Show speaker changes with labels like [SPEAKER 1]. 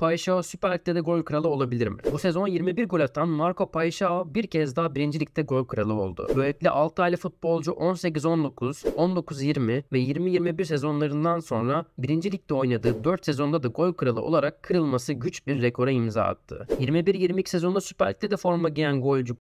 [SPEAKER 1] Payşao Süper Lig'de de gol kralı olabilir mi? Bu sezon 21 gol atan Marco Payşao bir kez daha 1. Lig'de gol kralı oldu. Böylelikle 6 aylı futbolcu 18-19, 19-20 ve 20-21 sezonlarından sonra 1. Lig'de oynadığı 4 sezonda da gol kralı olarak kırılması güç bir rekora imza attı. 21-22 sezonda Süper Lig'de de forma giyen golcü